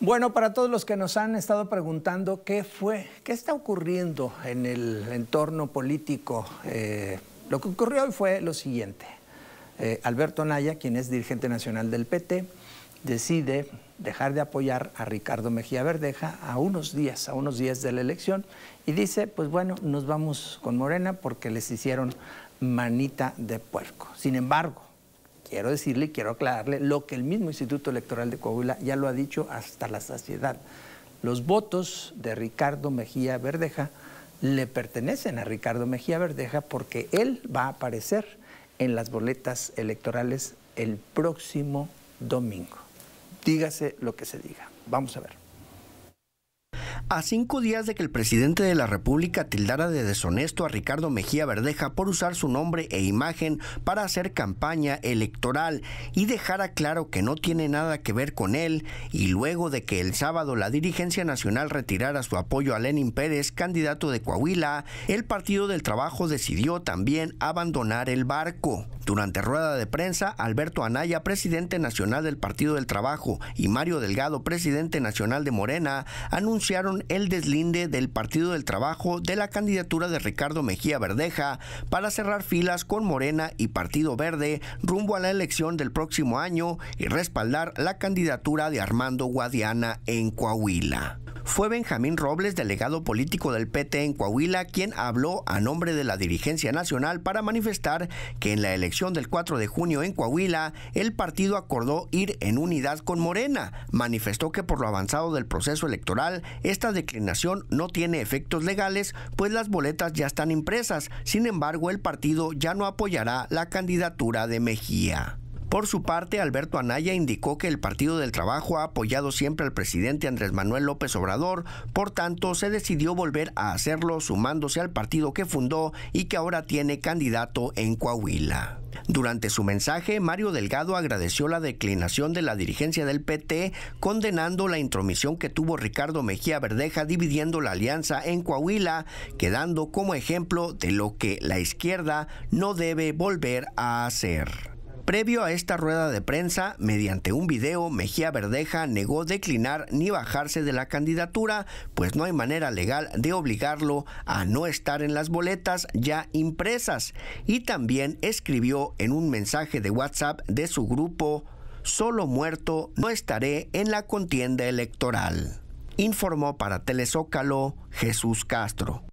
Bueno, para todos los que nos han estado preguntando qué fue, qué está ocurriendo en el entorno político, eh, lo que ocurrió hoy fue lo siguiente. Eh, Alberto Naya, quien es dirigente nacional del PT, decide dejar de apoyar a Ricardo Mejía Verdeja a unos días, a unos días de la elección, y dice, pues bueno, nos vamos con Morena porque les hicieron manita de puerco. Sin embargo, quiero decirle, quiero aclararle lo que el mismo Instituto Electoral de Coahuila ya lo ha dicho hasta la saciedad. Los votos de Ricardo Mejía Verdeja le pertenecen a Ricardo Mejía Verdeja porque él va a aparecer en las boletas electorales el próximo domingo. Dígase lo que se diga. Vamos a ver. A cinco días de que el presidente de la República tildara de deshonesto a Ricardo Mejía Verdeja por usar su nombre e imagen para hacer campaña electoral y dejara claro que no tiene nada que ver con él, y luego de que el sábado la dirigencia nacional retirara su apoyo a Lenin Pérez, candidato de Coahuila, el Partido del Trabajo decidió también abandonar el barco. Durante rueda de prensa, Alberto Anaya, presidente nacional del Partido del Trabajo, y Mario Delgado, presidente nacional de Morena, anunciaron el deslinde del Partido del Trabajo de la candidatura de Ricardo Mejía Verdeja para cerrar filas con Morena y Partido Verde rumbo a la elección del próximo año y respaldar la candidatura de Armando Guadiana en Coahuila fue Benjamín Robles, delegado político del PT en Coahuila, quien habló a nombre de la dirigencia nacional para manifestar que en la elección del 4 de junio en Coahuila, el partido acordó ir en unidad con Morena. Manifestó que por lo avanzado del proceso electoral, esta declinación no tiene efectos legales, pues las boletas ya están impresas. Sin embargo, el partido ya no apoyará la candidatura de Mejía. Por su parte, Alberto Anaya indicó que el Partido del Trabajo ha apoyado siempre al presidente Andrés Manuel López Obrador, por tanto, se decidió volver a hacerlo sumándose al partido que fundó y que ahora tiene candidato en Coahuila. Durante su mensaje, Mario Delgado agradeció la declinación de la dirigencia del PT, condenando la intromisión que tuvo Ricardo Mejía Verdeja dividiendo la alianza en Coahuila, quedando como ejemplo de lo que la izquierda no debe volver a hacer. Previo a esta rueda de prensa, mediante un video, Mejía Verdeja negó declinar ni bajarse de la candidatura, pues no hay manera legal de obligarlo a no estar en las boletas ya impresas. Y también escribió en un mensaje de WhatsApp de su grupo, Solo muerto no estaré en la contienda electoral informó para Telezócalo Jesús Castro.